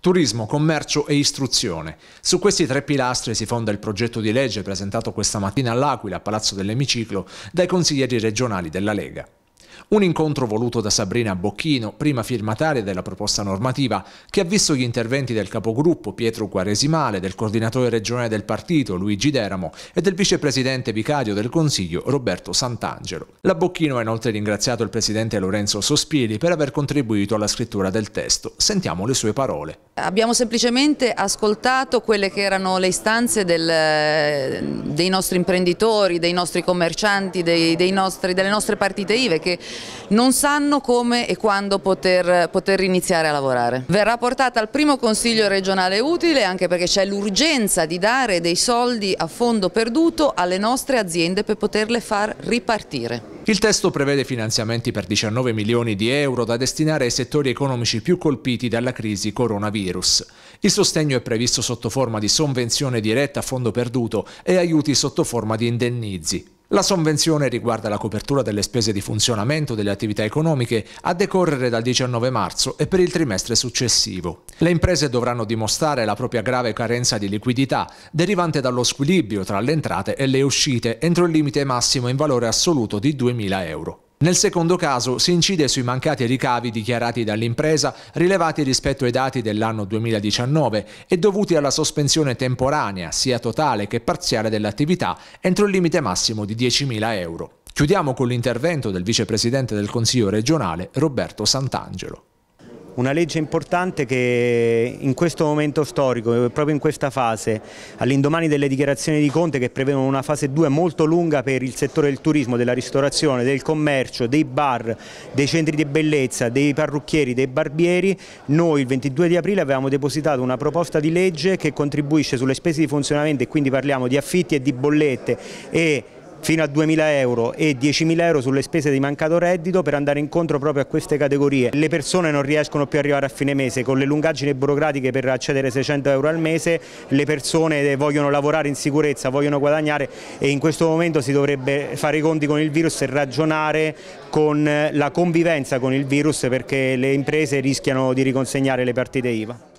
Turismo, commercio e istruzione. Su questi tre pilastri si fonda il progetto di legge presentato questa mattina all'Aquila, Palazzo dell'Emiciclo, dai consiglieri regionali della Lega. Un incontro voluto da Sabrina Bocchino, prima firmataria della proposta normativa, che ha visto gli interventi del capogruppo Pietro Quaresimale, del coordinatore regionale del partito Luigi Deramo e del vicepresidente vicario del Consiglio Roberto Sant'Angelo. La Bocchino ha inoltre ringraziato il presidente Lorenzo Sospiri per aver contribuito alla scrittura del testo. Sentiamo le sue parole. Abbiamo semplicemente ascoltato quelle che erano le istanze del, eh, dei nostri imprenditori, dei nostri commercianti, dei, dei nostri, delle nostre partite IVE che non sanno come e quando poter, poter, iniziare a lavorare. Verrà portata al primo consiglio regionale utile anche perché c'è l'urgenza di dare dei soldi a fondo perduto alle nostre aziende per poterle far ripartire. Il testo prevede finanziamenti per 19 milioni di euro da destinare ai settori economici più colpiti dalla crisi coronavirus. Il sostegno è previsto sotto forma di sovvenzione diretta a fondo perduto e aiuti sotto forma di indennizi. La sovvenzione riguarda la copertura delle spese di funzionamento delle attività economiche a decorrere dal 19 marzo e per il trimestre successivo. Le imprese dovranno dimostrare la propria grave carenza di liquidità derivante dallo squilibrio tra le entrate e le uscite entro il limite massimo in valore assoluto di 2.000 euro. Nel secondo caso si incide sui mancati ricavi dichiarati dall'impresa rilevati rispetto ai dati dell'anno 2019 e dovuti alla sospensione temporanea, sia totale che parziale dell'attività, entro il limite massimo di 10.000 euro. Chiudiamo con l'intervento del vicepresidente del Consiglio regionale Roberto Sant'Angelo. Una legge importante che in questo momento storico, proprio in questa fase, all'indomani delle dichiarazioni di Conte che prevedono una fase 2 molto lunga per il settore del turismo, della ristorazione, del commercio, dei bar, dei centri di bellezza, dei parrucchieri, dei barbieri, noi il 22 di aprile avevamo depositato una proposta di legge che contribuisce sulle spese di funzionamento e quindi parliamo di affitti e di bollette e fino a 2.000 euro e 10.000 euro sulle spese di mancato reddito per andare incontro proprio a queste categorie. Le persone non riescono più ad arrivare a fine mese, con le lungaggini burocratiche per accedere ai 600 euro al mese le persone vogliono lavorare in sicurezza, vogliono guadagnare e in questo momento si dovrebbe fare i conti con il virus e ragionare con eh, la convivenza con il virus perché le imprese rischiano di riconsegnare le partite IVA.